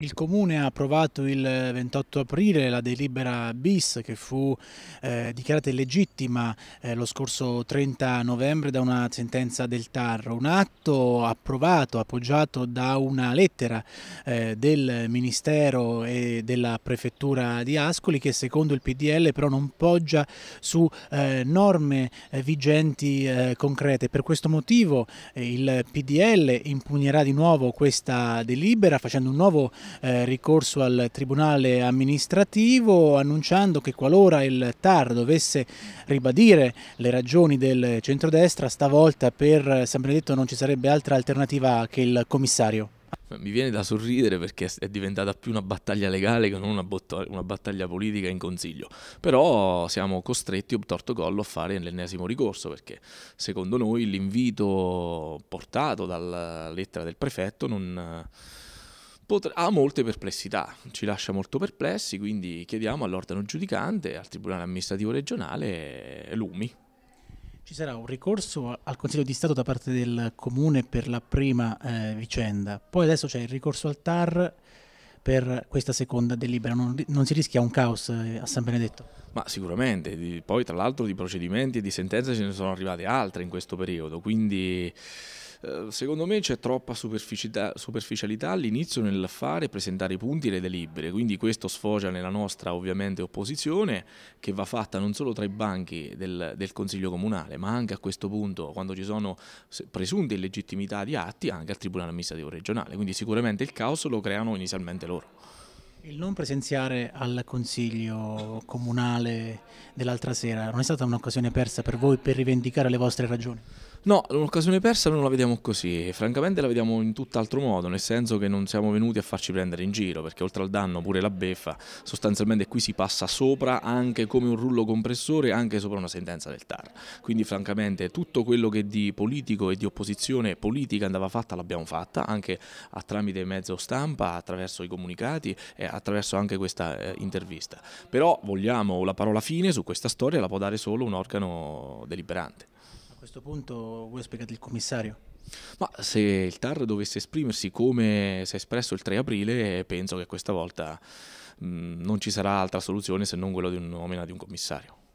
Il Comune ha approvato il 28 eh, aprile la delibera bis che fu eh, dichiarata illegittima eh, lo scorso 30 novembre da una sentenza del TAR, un atto approvato, appoggiato da una lettera eh, del Ministero e della Prefettura di Ascoli che secondo il PDL però non poggia su eh, norme eh, vigenti concrete. Per questo motivo il PDL impugnerà di nuovo questa delibera facendo un nuovo eh, ricorso al Tribunale amministrativo annunciando che qualora il TAR dovesse ribadire le ragioni del centrodestra, stavolta per eh, San Benedetto non ci sarebbe altra alternativa che il commissario. Mi viene da sorridere perché è diventata più una battaglia legale che non una, una battaglia politica in consiglio. Però siamo costretti, obtorto collo, a fare l'ennesimo ricorso perché secondo noi l'invito portato dalla lettera del prefetto non potre- ha molte perplessità, ci lascia molto perplessi, quindi chiediamo all'organo giudicante, al Tribunale amministrativo regionale, l'UMI. Ci sarà un ricorso al Consiglio di Stato da parte del Comune per la prima eh, vicenda, poi adesso c'è il ricorso al TAR per questa seconda delibera. Non, non, si rischia un caos eh, a San Benedetto? Ma sicuramente, poi tra l'altro di procedimenti e di sentenze ce ne sono arrivate altre in questo periodo, quindi eh, secondo me c'è troppa superficialità, all'inizio nel fare presentare i punti e le delibere, quindi questo sfocia nella nostra ovviamente opposizione che va fatta non solo tra i banchi del, del Consiglio Comunale, ma anche a questo punto quando ci sono presunte illegittimità di atti anche al Tribunale Amministrativo Regionale, quindi sicuramente il caos lo creano inizialmente loro. Il non presenziare al Consiglio Comunale dell'altra sera non è stata un'occasione persa per voi per rivendicare le vostre ragioni? No, l'occasione persa non la vediamo così, francamente la vediamo in tutt'altro modo, nel senso che non siamo venuti a farci prendere in giro, perché oltre al danno pure la beffa, sostanzialmente qui si passa sopra anche come un rullo compressore, anche sopra una sentenza del TAR. Quindi francamente tutto quello che di politico e di opposizione politica andava fatta l'abbiamo fatta, anche tramite mezzo stampa, attraverso i comunicati e attraverso anche questa eh, intervista. Però vogliamo la parola fine su questa storia, la può dare solo un organo deliberante. A questo punto voi spiegate il commissario? Ma se il TAR dovesse esprimersi come si è espresso il 3 aprile, penso che questa volta mh, mm, non ci sarà altra soluzione se non quella di un nomina di un commissario.